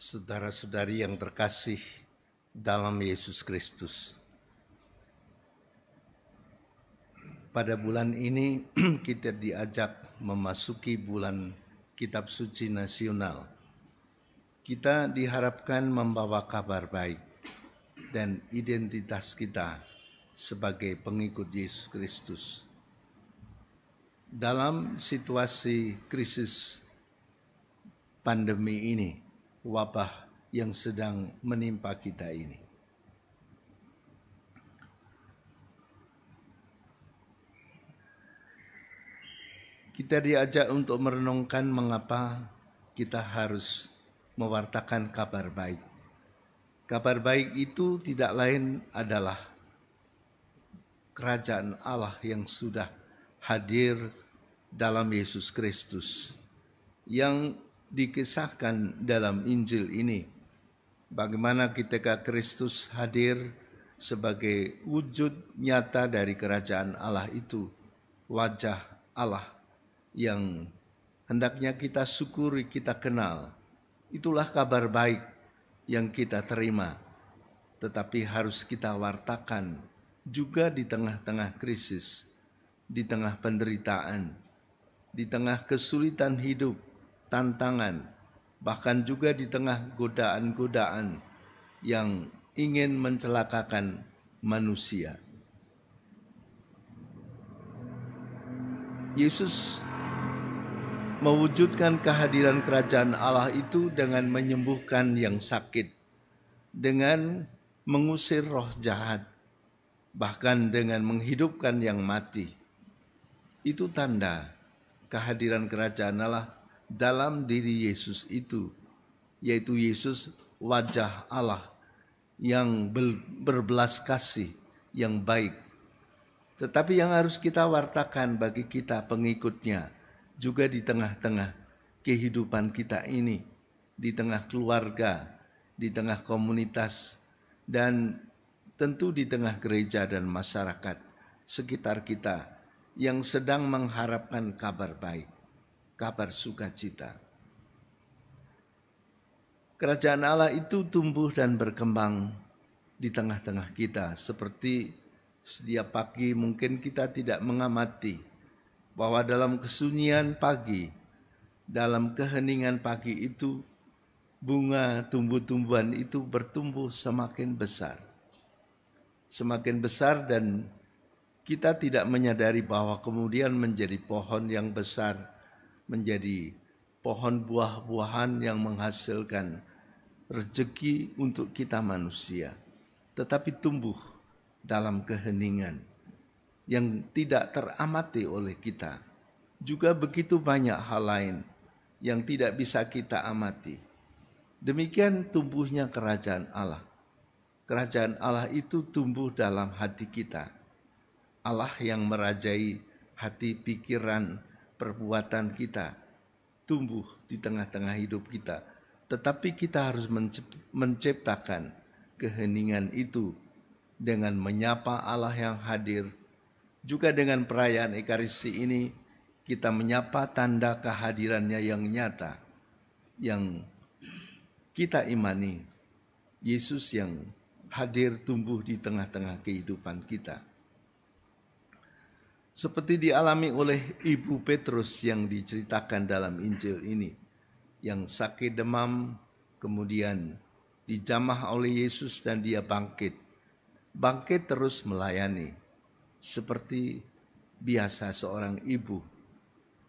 saudara-saudari yang terkasih dalam Yesus Kristus. Pada bulan ini kita diajak memasuki bulan Kitab Suci Nasional. Kita diharapkan membawa kabar baik dan identitas kita sebagai pengikut Yesus Kristus. Dalam situasi krisis pandemi ini, wabah yang sedang menimpa kita ini. Kita diajak untuk merenungkan mengapa kita harus mewartakan kabar baik. Kabar baik itu tidak lain adalah kerajaan Allah yang sudah hadir dalam Yesus Kristus yang dikisahkan dalam Injil ini. Bagaimana ketika Kristus hadir sebagai wujud nyata dari kerajaan Allah itu, wajah Allah yang hendaknya kita syukuri, kita kenal. Itulah kabar baik yang kita terima, tetapi harus kita wartakan juga di tengah-tengah krisis, di tengah penderitaan, di tengah kesulitan hidup, tantangan, bahkan juga di tengah godaan-godaan yang ingin mencelakakan manusia. Yesus mewujudkan kehadiran kerajaan Allah itu dengan menyembuhkan yang sakit, dengan mengusir roh jahat, bahkan dengan menghidupkan yang mati. Itu tanda kehadiran kerajaan Allah dalam diri Yesus itu, yaitu Yesus wajah Allah yang berbelas kasih, yang baik. Tetapi yang harus kita wartakan bagi kita pengikutnya juga di tengah-tengah kehidupan kita ini, di tengah keluarga, di tengah komunitas, dan tentu di tengah gereja dan masyarakat sekitar kita yang sedang mengharapkan kabar baik kabar sukacita. Kerajaan Allah itu tumbuh dan berkembang di tengah-tengah kita seperti setiap pagi mungkin kita tidak mengamati bahwa dalam kesunyian pagi, dalam keheningan pagi itu bunga tumbuh-tumbuhan itu bertumbuh semakin besar. Semakin besar dan kita tidak menyadari bahwa kemudian menjadi pohon yang besar, menjadi pohon buah-buahan yang menghasilkan rezeki untuk kita manusia, tetapi tumbuh dalam keheningan yang tidak teramati oleh kita. Juga begitu banyak hal lain yang tidak bisa kita amati. Demikian tumbuhnya kerajaan Allah. Kerajaan Allah itu tumbuh dalam hati kita. Allah yang merajai hati pikiran perbuatan kita tumbuh di tengah-tengah hidup kita. Tetapi kita harus menciptakan keheningan itu dengan menyapa Allah yang hadir. Juga dengan perayaan Ekaristi ini kita menyapa tanda kehadirannya yang nyata yang kita imani Yesus yang hadir tumbuh di tengah-tengah kehidupan kita seperti dialami oleh Ibu Petrus yang diceritakan dalam Injil ini, yang sakit demam, kemudian dijamah oleh Yesus dan dia bangkit. Bangkit terus melayani, seperti biasa seorang ibu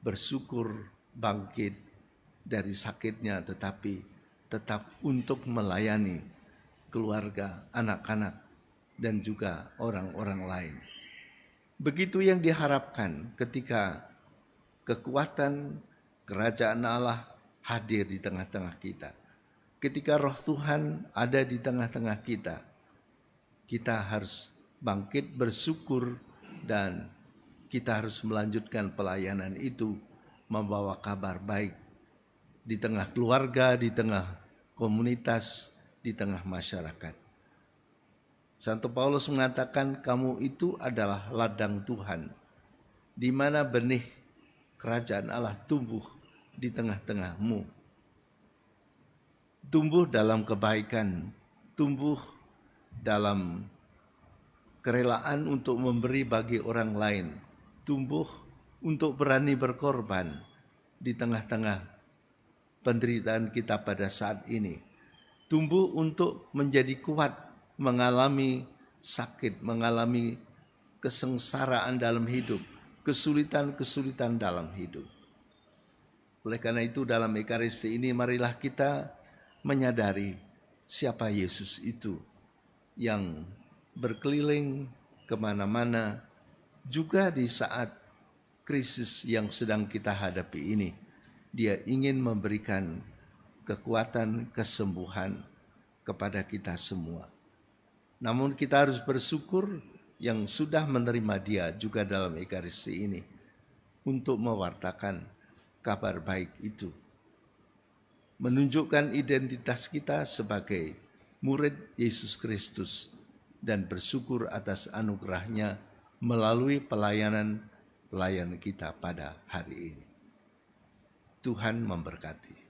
bersyukur bangkit dari sakitnya tetapi tetap untuk melayani keluarga, anak-anak, dan juga orang-orang lain. Begitu yang diharapkan ketika kekuatan kerajaan Allah hadir di tengah-tengah kita. Ketika roh Tuhan ada di tengah-tengah kita, kita harus bangkit bersyukur dan kita harus melanjutkan pelayanan itu membawa kabar baik di tengah keluarga, di tengah komunitas, di tengah masyarakat. Santo Paulus mengatakan kamu itu adalah ladang Tuhan di mana benih kerajaan Allah tumbuh di tengah-tengahmu. Tumbuh dalam kebaikan, tumbuh dalam kerelaan untuk memberi bagi orang lain, tumbuh untuk berani berkorban di tengah-tengah penderitaan kita pada saat ini. Tumbuh untuk menjadi kuat mengalami sakit, mengalami kesengsaraan dalam hidup, kesulitan-kesulitan dalam hidup. Oleh karena itu dalam Ekaristi ini marilah kita menyadari siapa Yesus itu yang berkeliling kemana-mana juga di saat krisis yang sedang kita hadapi ini. Dia ingin memberikan kekuatan kesembuhan kepada kita semua. Namun kita harus bersyukur yang sudah menerima dia juga dalam Ekaristi ini untuk mewartakan kabar baik itu. Menunjukkan identitas kita sebagai murid Yesus Kristus dan bersyukur atas anugerahnya melalui pelayanan pelayan kita pada hari ini. Tuhan memberkati.